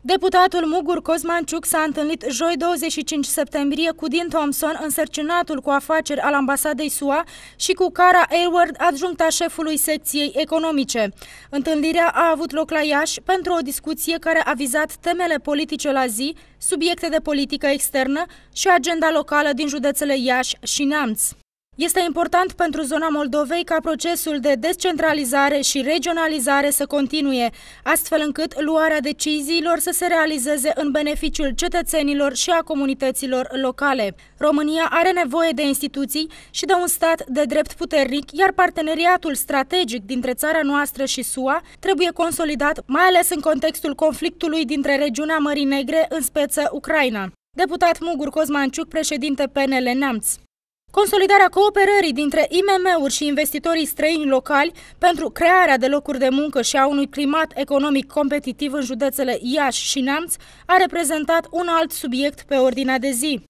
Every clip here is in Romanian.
Deputatul Mugur Cosmanciuc s-a întâlnit joi 25 septembrie cu Dean Thompson, însărcinatul cu afaceri al ambasadei SUA și cu Cara Aylward, adjuncta șefului secției economice. Întâlnirea a avut loc la Iași pentru o discuție care a vizat temele politice la zi, subiecte de politică externă și agenda locală din județele Iași și Neamț. Este important pentru zona Moldovei ca procesul de descentralizare și regionalizare să continue, astfel încât luarea deciziilor să se realizeze în beneficiul cetățenilor și a comunităților locale. România are nevoie de instituții și de un stat de drept puternic, iar parteneriatul strategic dintre țara noastră și SUA trebuie consolidat, mai ales în contextul conflictului dintre regiunea Mării Negre, în speță Ucraina. Deputat Mugur Cosmanciuc, președinte PNL Neamț. Consolidarea cooperării dintre IMM-uri și investitorii străini locali pentru crearea de locuri de muncă și a unui climat economic competitiv în județele Iași și Neamț a reprezentat un alt subiect pe ordinea de zi.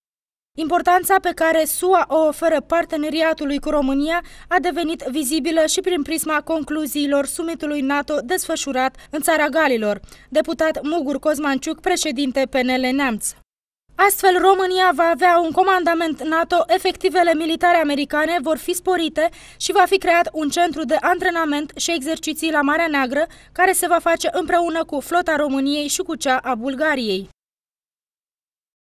Importanța pe care SUA o oferă parteneriatului cu România a devenit vizibilă și prin prisma concluziilor summitului NATO desfășurat în țara Galilor. Deputat Mugur Cosmanciuc, președinte PNL Neamț. Astfel, România va avea un comandament NATO, efectivele militare americane vor fi sporite și va fi creat un centru de antrenament și exerciții la Marea Neagră, care se va face împreună cu flota României și cu cea a Bulgariei.